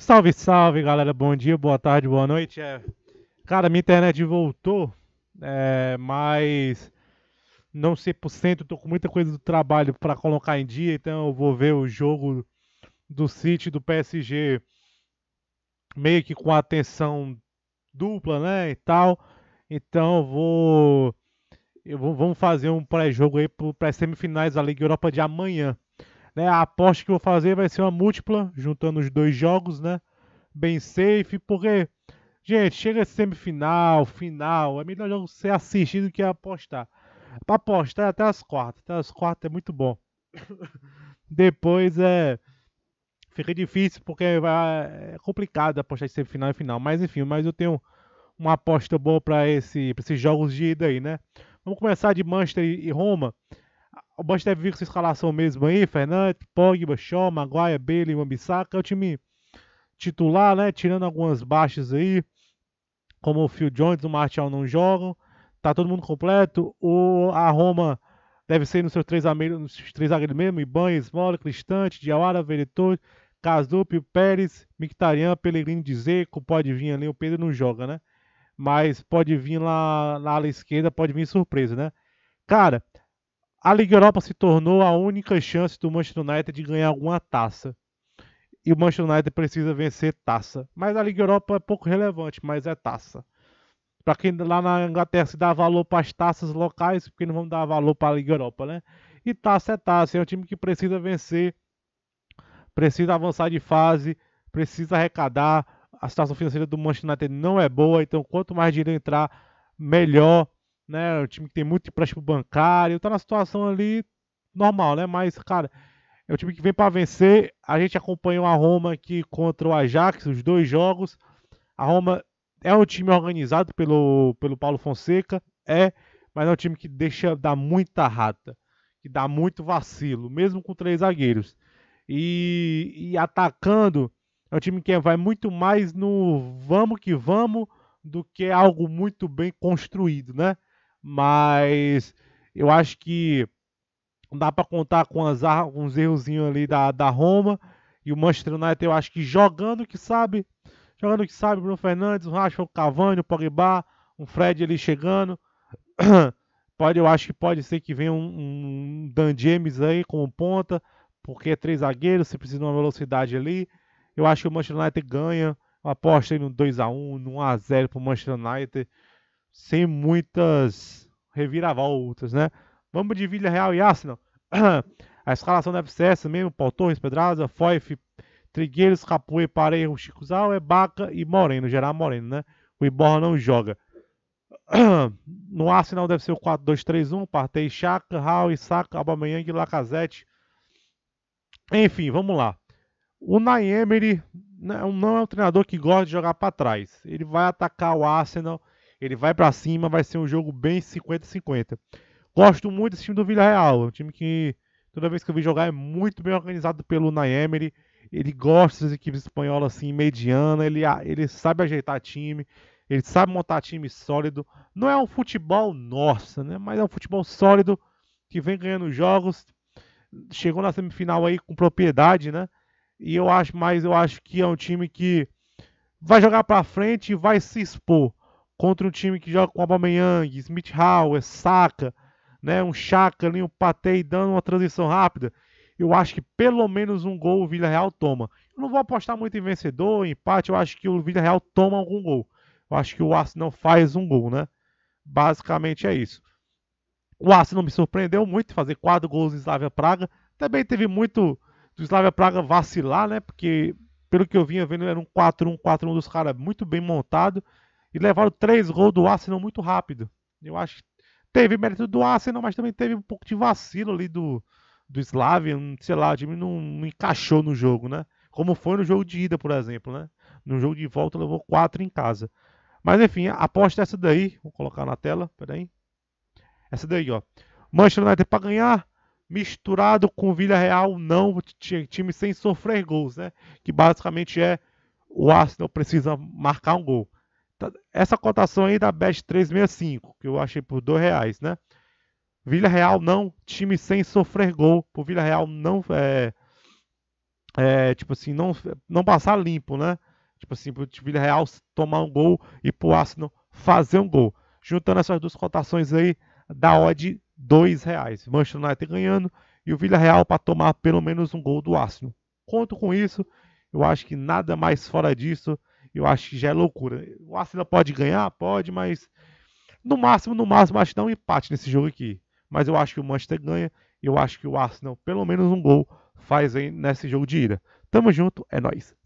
Salve, salve, galera. Bom dia, boa tarde, boa noite. É... Cara, minha internet voltou, é... mas não sei por cento. Tô com muita coisa do trabalho para colocar em dia, então eu vou ver o jogo do City do PSG meio que com atenção dupla, né, e tal. Então eu vou, eu vou... vamos fazer um pré-jogo aí para as semifinais da Liga Europa de amanhã. Né? A aposta que eu vou fazer vai ser uma múltipla, juntando os dois jogos, né? Bem safe, porque, gente, chega semifinal, final, é melhor não ser assistido do que apostar. Pra apostar é até as quartas, até as quartas é muito bom. Depois é. Fica difícil porque é, é complicado apostar em semifinal e final. Mas enfim, mas eu tenho uma aposta boa para esse, esses jogos de ida aí, né? Vamos começar de Manchester e Roma. O Bosch deve vir com essa escalação mesmo aí, Fernandes, Pogba, Shaw, Maguire, Bailey, Wambisaka. É o time titular, né? Tirando algumas baixas aí, como o Phil Jones, o Martial não jogam. Tá todo mundo completo. O, a Roma deve ser nos seus três amigos, três zagueiros mesmo, Ibanez, Smola, Cristante, Diawara, Veretor, Cazup, Pérez, Mictarian, Pellegrini de Zeco, pode vir ali, o Pedro não joga, né? Mas pode vir lá na ala esquerda, pode vir surpresa, né? Cara, a Liga Europa se tornou a única chance do Manchester United de ganhar alguma taça. E o Manchester United precisa vencer taça. Mas a Liga Europa é pouco relevante, mas é taça. Para quem lá na Inglaterra se dá valor para as taças locais, porque não vão dar valor para a Liga Europa, né? E taça é taça, é um time que precisa vencer, precisa avançar de fase, precisa arrecadar. A situação financeira do Manchester United não é boa, então quanto mais dinheiro entrar, melhor né? O time que tem muito empréstimo bancário, tá na situação ali normal, né? Mas, cara, é o time que vem para vencer. A gente acompanhou a Roma aqui contra o Ajax, os dois jogos. A Roma é um time organizado pelo, pelo Paulo Fonseca, é, mas é um time que deixa dar muita rata, que dá muito vacilo, mesmo com três zagueiros. E, e atacando, é um time que vai muito mais no vamos que vamos do que algo muito bem construído, né? mas eu acho que dá para contar com as, uns errozinhos ali da, da Roma e o Manchester United eu acho que jogando que sabe, jogando que sabe, Bruno Fernandes, o Rashford, o Cavani, o Pogba, um Fred ali chegando. Pode, eu acho que pode ser que venha um, um Dan James aí como ponta, porque é três zagueiros, você precisa de uma velocidade ali. Eu acho que o Manchester United ganha. Aposta aí no 2x1, no 1x0 o Manchester United sem muitas reviravoltas, né? Vamos de Vila Real e Arsenal. A escalação ser essa mesmo, Paul Torres, Pedraza, Foif, Trigueiros, Capoe, Parejo, Chico Zal, Ebaca é e Moreno, geral Moreno, né? O Iborra não joga. No Arsenal deve ser o 4-2-3-1, Partei, Chaka, Raul, Saka, e Lacazette. Enfim, vamos lá. O Naemery né, não é um treinador que gosta de jogar para trás. Ele vai atacar o Arsenal ele vai para cima, vai ser um jogo bem 50-50. Gosto muito desse time do Villarreal, é um time que toda vez que eu vi jogar é muito bem organizado pelo Naemery. Ele gosta das equipes espanholas assim, mediana, ele, ele sabe ajeitar time, ele sabe montar time sólido. Não é um futebol nossa, né? Mas é um futebol sólido que vem ganhando jogos. Chegou na semifinal aí com propriedade, né? E eu acho, mas eu acho que é um time que vai jogar para frente e vai se expor contra um time que joga com Aubameyang, Smith Howe, é Saka, né, um Chaka ali, um Patei dando uma transição rápida, eu acho que pelo menos um gol o Vila Real toma. Eu não vou apostar muito em vencedor, em empate, eu acho que o Vila Real toma algum gol. Eu acho que o Arsenal faz um gol, né? Basicamente é isso. O Arsenal me surpreendeu muito fazer quatro gols em Slavia Praga. Também teve muito do Slavia Praga vacilar, né? Porque pelo que eu vinha vendo era um 4-1, 4-1 dos caras muito bem montado e levaram três gols do Arsenal muito rápido. Eu acho que teve mérito do Arsenal, mas também teve um pouco de vacilo ali do, do Slavian. Hum, sei lá, o time não, não encaixou no jogo, né? Como foi no jogo de ida, por exemplo, né? No jogo de volta levou quatro em casa. Mas enfim, aposta essa daí. Vou colocar na tela, peraí. Essa daí, ó. Manchester United para ganhar, misturado com Vila Real, não. Time sem sofrer gols, né? Que basicamente é o Arsenal precisa marcar um gol. Tá, essa cotação aí da Best 365, que eu achei por R$ reais, né? Vila Real não, time sem sofrer gol. Por Vila Real não é, é, tipo assim, não não passar limpo, né? Tipo assim, pro Vila Real tomar um gol e pro Arsenal fazer um gol. Juntando essas duas cotações aí, dá odd dois reais. Manchester United ganhando e o Vila Real para tomar pelo menos um gol do Arsenal. Conto com isso. Eu acho que nada mais fora disso eu acho que já é loucura. O Arsenal pode ganhar? Pode, mas no máximo, no máximo, acho que dá um empate nesse jogo aqui. Mas eu acho que o Manchester ganha. Eu acho que o Arsenal, pelo menos um gol, faz aí nesse jogo de Ira. Tamo junto, é nóis.